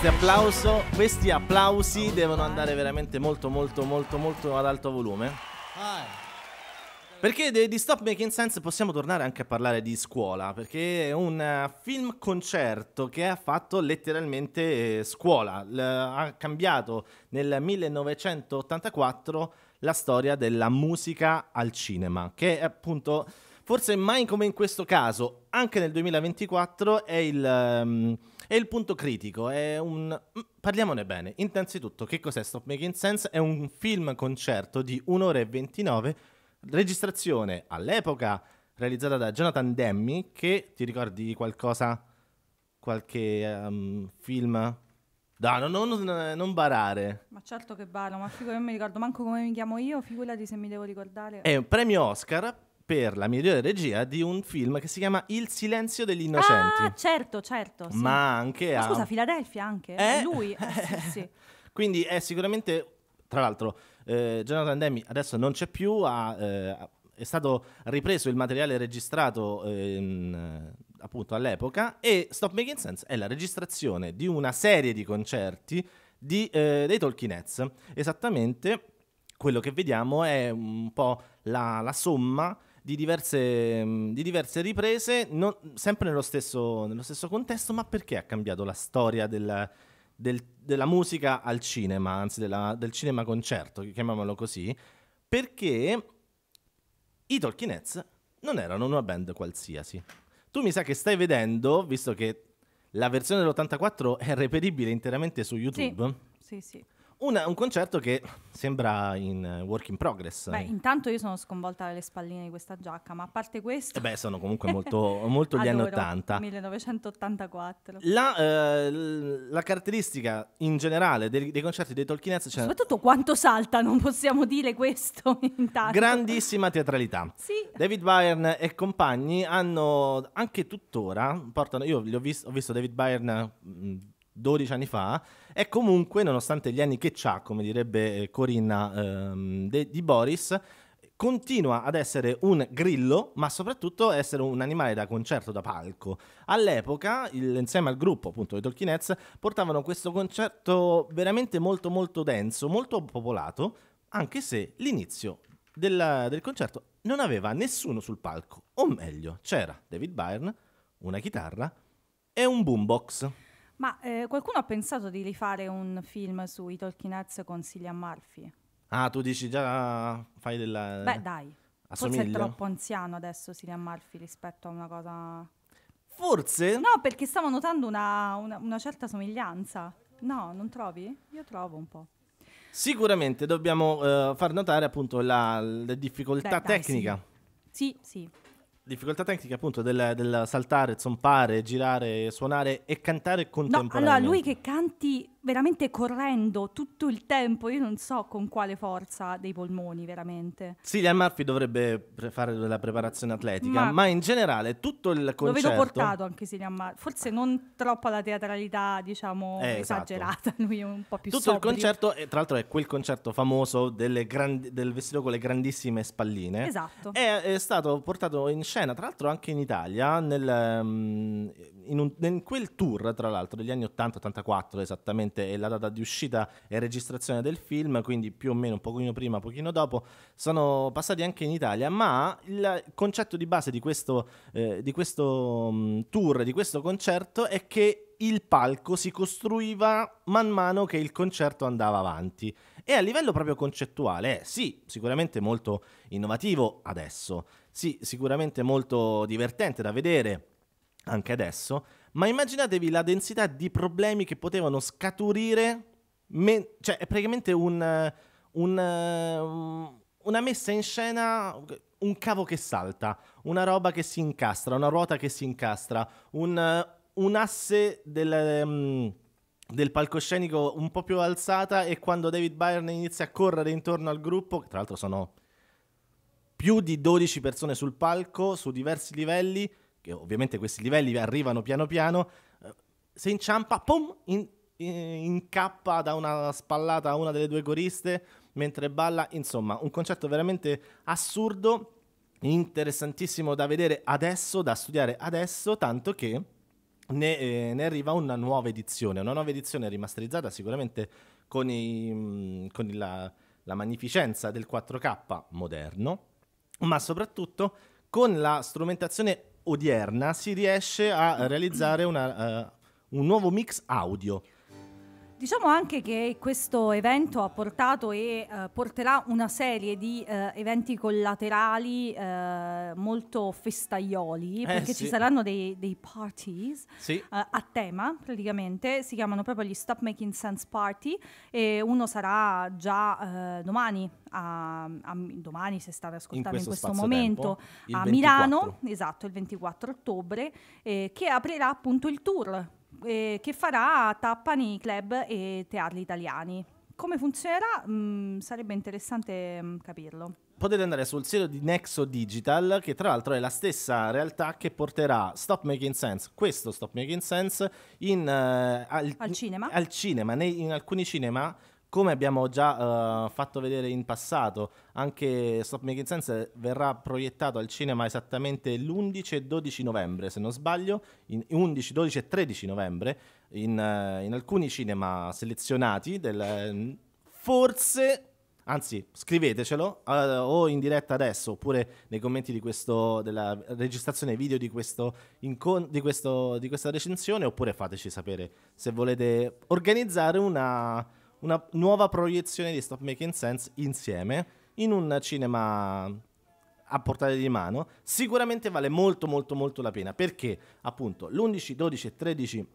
questi, applauso, questi applausi devono andare veramente molto molto molto molto ad alto volume. Perché di Stop Making Sense possiamo tornare anche a parlare di scuola, perché è un eh, film concerto che ha fatto letteralmente eh, scuola, ha cambiato nel 1984 la storia della musica al cinema, che è appunto forse mai come in questo caso, anche nel 2024 è il... Um, e il punto critico è un... Mm, parliamone bene. Innanzitutto, che cos'è Stop Making Sense? È un film concerto di 1 ora e 29, registrazione all'epoca realizzata da Jonathan Demme, che ti ricordi qualcosa? Qualche um, film? No, non, non, non, barare. Ma certo che baro, ma figurati, non mi ricordo manco come mi chiamo io, figurati se mi devo ricordare. È un premio Oscar per la migliore regia di un film che si chiama Il silenzio degli innocenti. Ah, certo, certo. Sì. Ma anche Ma a... scusa, Filadelfia anche? Eh? È... Lui? Eh, sì, sì. Quindi è sicuramente... Tra l'altro, eh, Jonathan Demi adesso non c'è più, ha, eh, è stato ripreso il materiale registrato in, ehm, appunto all'epoca e Stop Making Sense è la registrazione di una serie di concerti di, eh, dei Talking Heads, esattamente quello che vediamo è un po' la, la somma di diverse, mm, di diverse riprese, non, sempre nello stesso, nello stesso, contesto, ma perché ha cambiato la storia della, del, della musica al cinema, anzi della, del cinema concerto, chiamiamolo così, perché i Talking Heads non erano una band qualsiasi. Tu mi sa che stai vedendo, visto che la versione dell'84 è reperibile interamente su YouTube. Sì, sì. sì. Una, un concerto che sembra in eh, work in progress. Beh, intanto io sono sconvolta dalle spalline di questa giacca, ma a parte questo... Eh beh, sono comunque molto, molto gli anni 80. 1984. La, eh, la caratteristica in generale dei, dei concerti dei Tolkien Cioè Soprattutto quanto salta, non possiamo dire questo intanto. Grandissima teatralità. Sì. David Byrne e compagni hanno anche tuttora... Portano, io ho visto, ho visto David Byrne 12 anni fa e comunque nonostante gli anni che ha, come direbbe eh, Corinna ehm, de, di Boris, continua ad essere un grillo, ma soprattutto essere un animale da concerto da palco. All'epoca, il, insieme al gruppo, appunto, i Talking Heads, portavano questo concerto veramente molto molto denso, molto popolato, anche se l'inizio del, del concerto non aveva nessuno sul palco, o meglio, c'era David Byrne, una chitarra e un boombox. Ma eh, qualcuno ha pensato di rifare un film sui Talking Heads con Cillian Murphy? Ah, tu dici già fai della... Beh, dai. Forse è troppo anziano adesso Cillian Murphy rispetto a una cosa... Forse? No, perché stavo notando una, una, una certa somiglianza. No, non trovi? Io trovo un po'. Sicuramente dobbiamo uh, far notare appunto la, la difficoltà Beh, dai, tecnica. sì, sì. sì difficoltà tecnica appunto del, del saltare, zompare, girare, suonare e cantare contemporaneamente. No, allora lui che canti veramente correndo tutto il tempo, io non so con quale forza dei polmoni veramente. Sì, Liam Murphy dovrebbe pre- fare della preparazione atletica, ma, ma, in generale tutto il concerto... Lo vedo portato anche Cillian Murphy, forse non troppo la teatralità, diciamo, eh, esatto. esagerata, lui è un po' più Tutto sobrio. il concerto, tra l'altro è quel concerto famoso grandi, del vestito con le grandissime spalline. Esatto. È, è, stato portato in scena, tra l'altro anche in Italia, nel, mm, in, un, in quel tour, tra l'altro, degli anni 80-84 esattamente, precedente e la data di uscita e registrazione del film, quindi più o meno un pochino prima, un pochino dopo, sono passati anche in Italia, ma il concetto di base di questo, eh, di questo mm, tour, di questo concerto è che il palco si costruiva man mano che il concerto andava avanti. E a livello proprio concettuale, eh, sì, sicuramente molto innovativo adesso, sì, sicuramente molto divertente da vedere anche adesso, ma immaginatevi la densità di problemi che potevano scaturire, me- cioè è praticamente un, un, um, una messa in scena, un cavo che salta, una roba che si incastra, una ruota che si incastra, un, un asse del... Um, del palcoscenico un po' più alzata e quando David Byrne inizia a correre intorno al gruppo, che tra l'altro sono più di 12 persone sul palco su diversi livelli, che ovviamente questi livelli arrivano piano piano, eh, se inciampa, pum, in, eh, incappa da una spallata a una delle due coriste mentre balla, insomma, un concetto veramente assurdo, interessantissimo da vedere adesso, da studiare adesso, tanto che ne, eh, ne arriva una nuova edizione, una nuova edizione rimasterizzata sicuramente con, i, mm, con la, la magnificenza del 4K moderno, ma soprattutto con la strumentazione odierna si riesce a realizzare una, uh, un nuovo mix audio. Diciamo anche che questo evento ha portato e eh, porterà una serie di eh, eventi collaterali eh, molto festaioli, eh, perché sì. ci saranno dei, dei parties sì. Eh, a tema praticamente, si chiamano proprio gli Stop Making Sense Party e uno sarà già eh, domani, a, a, domani se state ascoltando in questo, in questo momento, tempo, a Milano, esatto, il 24 ottobre, che aprirà appunto il tour eh, che farà Tappani Club e Teatri Italiani. Come funzionerà? Mh, mm, sarebbe interessante mh, mm, capirlo potete andare sul sito di Nexo Digital, che tra l'altro è la stessa realtà che porterà Stop Making Sense, questo Stop Making Sense, in, uh, al, al, cinema, al cinema nei, in alcuni cinema come abbiamo già uh, fatto vedere in passato, anche Stop Making Sense verrà proiettato al cinema esattamente l'11 e 12 novembre, se non sbaglio, 11, 12 e 13 novembre, in, uh, in alcuni cinema selezionati, del, forse... Anzi, scrivetecelo uh, o in diretta adesso oppure nei commenti di questo, della registrazione video di, questo incon- di, questo, di questa recensione oppure fateci sapere se volete organizzare una, una nuova proiezione di Stop Making Sense insieme in un cinema a portata di mano, sicuramente vale molto molto molto la pena perché appunto l'11, 12 e 13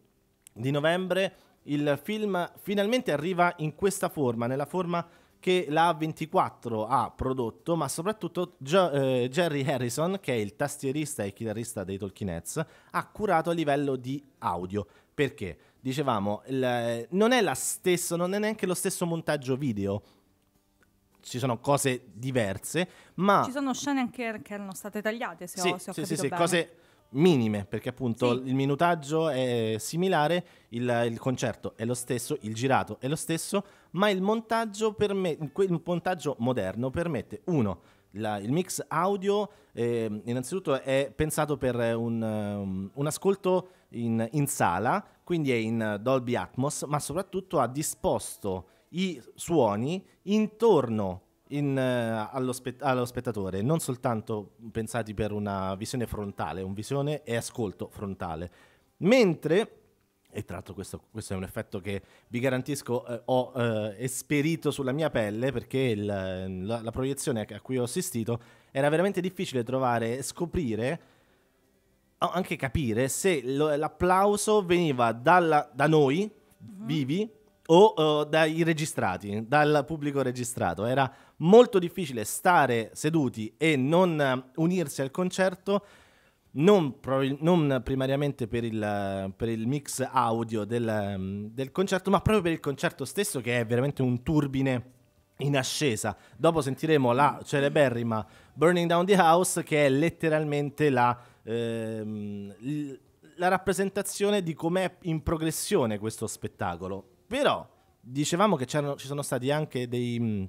di novembre il film finalmente arriva in questa forma, nella forma che la A24 ha prodotto, ma soprattutto jo- eh, Jerry Harrison, che è il tastierista e chitarrista dei Tolkien Heads, ha curato a livello di audio. Perché? dicevamo, il, non è la stessa, non è neanche lo stesso montaggio video. Ci sono cose diverse, ma... Ci sono scene anche che erano state tagliate, se sì, ho, se ho sì, sì, sì, cose minime, perché appunto sì. il minutaggio è similare, il, il, concerto è lo stesso, il girato è lo stesso, ma il montaggio, perme- il montaggio moderno permette, uno, la, il mix audio eh, innanzitutto è pensato per un, ehm, un ascolto in, in sala, quindi è in Dolby Atmos, ma soprattutto ha disposto i suoni intorno in, uh, allo, spe- allo, spettatore, non soltanto pensati per una visione frontale, un visione e ascolto frontale. Mentre, e tra l'altro questo, questo è un effetto che vi garantisco eh, ho eh, esperito sulla mia pelle perché il, la, la, proiezione a cui ho assistito era veramente difficile trovare, e scoprire anche capire se l'applauso veniva dalla, da noi mm-hmm. vivi o uh, dai registrati, dal pubblico registrato. Era molto difficile stare seduti e non uh, unirsi al concerto. Non, prob- non primariamente per il, per il, mix audio del, mm, del concerto, ma proprio per il concerto stesso, che è veramente un turbine in ascesa. Dopo sentiremo la celeberrima Burning Down the House, che è letteralmente la ehm, la rappresentazione di com'è in progressione questo spettacolo. Però dicevamo che ci sono stati anche dei,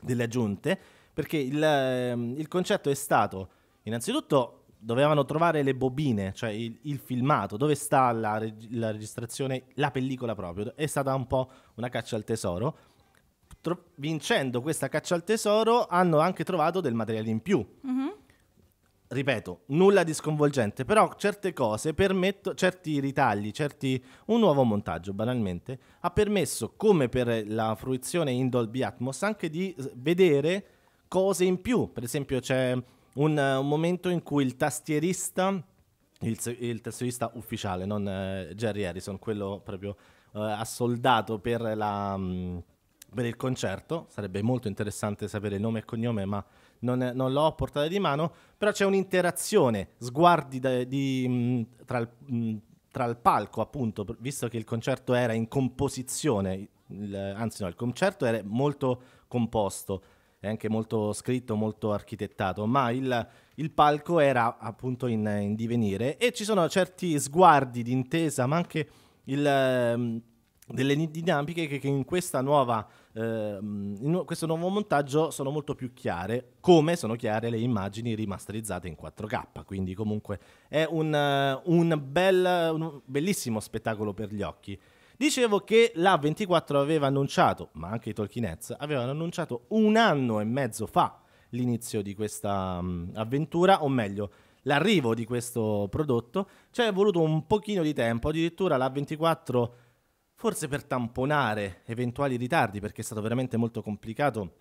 delle aggiunte, perché il, ehm, il, concetto è stato, innanzitutto dovevano trovare le bobine, cioè il, il filmato, dove sta la, la, registrazione, la pellicola proprio, è stata un po' una caccia al tesoro. Tro- vincendo questa caccia al tesoro hanno anche trovato del materiale in più. Mm-hmm ripeto, nulla di sconvolgente, però certe cose permettono, certi ritagli, certi, un nuovo montaggio banalmente, ha permesso, come per la fruizione in Dolby Atmos, anche di vedere cose in più. Per esempio c'è un, un momento in cui il tastierista, il, il tastierista ufficiale, non eh, Jerry Harrison, quello proprio eh, assoldato per, la, mh, mm, per il concerto, sarebbe molto interessante sapere nome e cognome, ma non, non, l'ho a portata di mano, però c'è un'interazione, sguardi da, di, mm, tra, il, mm, tra, il, palco, appunto, visto che il concerto era in composizione, il, anzi no, il concerto era molto composto, è anche molto scritto, molto architettato, ma il, il palco era appunto in, in, divenire e ci sono certi sguardi d'intesa, ma anche il mm, delle dinamiche che, che in, nuova, eh, in questo nuovo montaggio sono molto più chiare, come sono chiare le immagini rimasterizzate in 4K, quindi comunque è un, un, bel, un bellissimo spettacolo per gli occhi. Dicevo che la 24 aveva annunciato, ma anche i Tolkien Heads avevano annunciato un anno e mezzo fa l'inizio di questa mh, mm, avventura, o meglio, l'arrivo di questo prodotto. Ci è voluto un pochino di tempo, addirittura la 24 forse per tamponare eventuali ritardi, perché è stato veramente molto complicato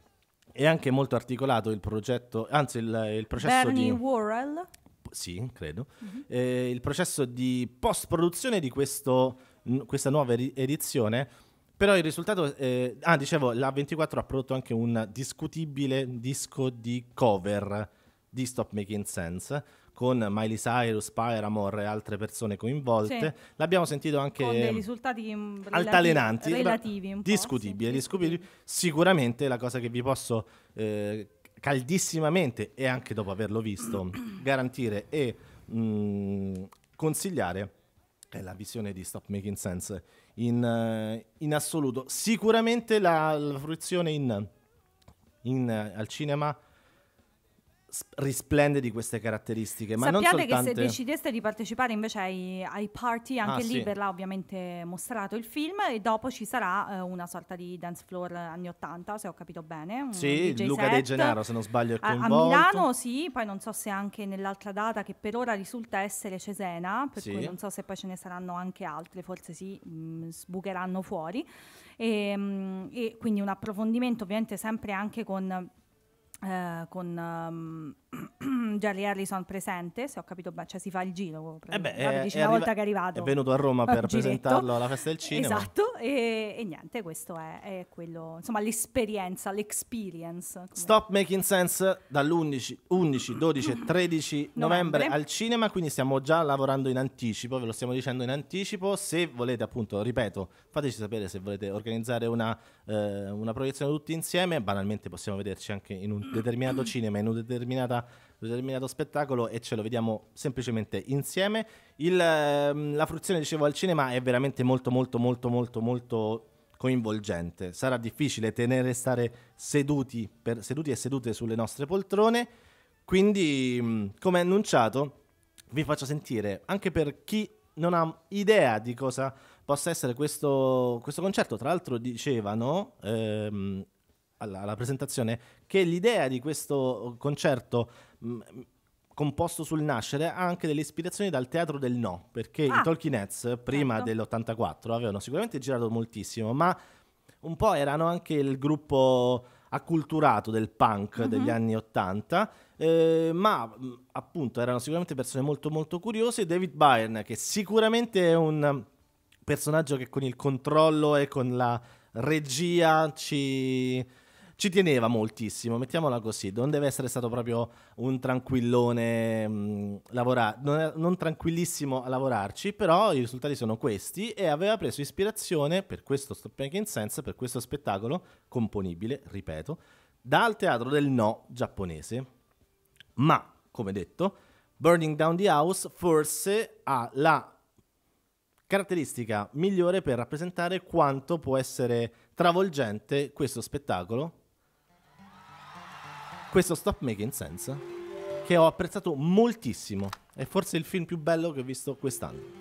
e anche molto articolato il progetto, anzi il, il processo Bernie di... Worrell? Sì, credo. Mm-hmm. Eh, il processo di post-produzione di questo, n- questa nuova eri- edizione, però il risultato... Eh, ah, dicevo, la 24 ha prodotto anche un discutibile disco di cover di Stop Making Sense, con Miley Cyrus, Paramore e altre persone coinvolte. Sì. L'abbiamo sentito anche con dei risultati mm, relativi, altalenanti, relativi discutibili, sì. discutibili. Sicuramente la cosa che vi posso eh, caldissimamente e anche dopo averlo visto garantire e mh, mm, consigliare è la visione di Stop Making Sense in, eh, in assoluto. Sicuramente la, la fruizione in, in, eh, al cinema risplende di queste caratteristiche. Ma Sappiate soltante... che se decideste di partecipare invece ai, ai party, anche ah, lì sì. verrà ovviamente mostrato il film e dopo ci sarà eh, una sorta di dance floor anni 80, se ho capito bene. sì, DJ Luca set. De Gennaro, se non sbaglio, è coinvolto. A, a Milano sì, poi non so se anche nell'altra data che per ora risulta essere Cesena, per sì. cui non so se poi ce ne saranno anche altre, forse sì, mh, mm, sbucheranno fuori. E, ehm, mh, e quindi un approfondimento ovviamente sempre anche con eh, con um, Jerry Harrison presente, se ho capito bene, cioè si fa il giro. Eh beh, eh, è, dice, arriva- volta che è arrivato. È venuto a Roma per giretto. presentarlo alla Festa del Cinema. Esatto, e, e niente, questo è, è, quello, insomma l'esperienza, l'experience. Com'è? Stop Making Sense dall'11, 11, 12 13 novembre. novembre al cinema, quindi stiamo già lavorando in anticipo, ve lo stiamo dicendo in anticipo. Se volete, appunto, ripeto, fateci sapere se volete organizzare una, eh, una proiezione tutti insieme, banalmente possiamo vederci anche in un determinato cinema, in una determinata determinata determinato spettacolo e ce lo vediamo semplicemente insieme. Il, ehm, la fruizione, dicevo, al cinema è veramente molto, molto, molto, molto, molto coinvolgente. Sarà difficile tenere stare seduti, per, seduti e sedute sulle nostre poltrone, quindi, mm, come annunciato, vi faccio sentire, anche per chi non ha idea di cosa possa essere questo, questo concerto, tra l'altro dicevano ehm, alla, alla presentazione che l'idea di questo concerto mh, mm, composto sul nascere ha anche delle ispirazioni dal teatro del no, perché ah, i Talking Heads prima certo. dell'84 avevano sicuramente girato moltissimo, ma un po' erano anche il gruppo acculturato del punk mm-hmm. degli anni 80, eh, ma mm, appunto erano sicuramente persone molto molto curiose. David Byrne, che sicuramente è un personaggio che con il controllo e con la regia ci ci teneva moltissimo, mettiamola così, non deve essere stato proprio un tranquillone mh, mm, lavora- non, non, tranquillissimo a lavorarci, però i risultati sono questi e aveva preso ispirazione per questo Stop Making Sense, per questo spettacolo componibile, ripeto, dal teatro del no giapponese. Ma, come detto, Burning Down the House forse ha la caratteristica migliore per rappresentare quanto può essere travolgente questo spettacolo questo Stop Making Sense che ho apprezzato moltissimo. È forse il film più bello che ho visto quest'anno.